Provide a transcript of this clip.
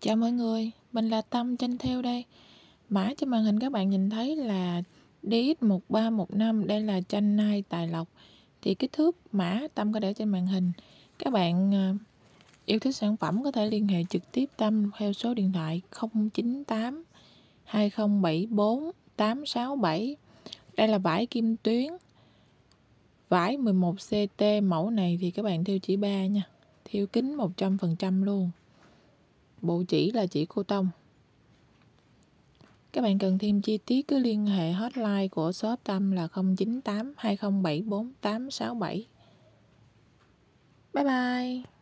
Chào mọi người, mình là Tâm Chanh Theo đây Mã trên màn hình các bạn nhìn thấy là DX1315 Đây là chanh nai tài lộc Thì kích thước mã Tâm có để trên màn hình Các bạn à, yêu thích sản phẩm có thể liên hệ trực tiếp Tâm Theo số điện thoại 098 2074 867 Đây là vải kim tuyến Vải 11CT mẫu này thì các bạn theo chỉ 3 nha Thiêu kính 100% luôn bộ chỉ là chỉ cô Tông. Các bạn cần thêm chi tiết cứ liên hệ hotline của shop Tâm là 098 2074 867. Bye bye!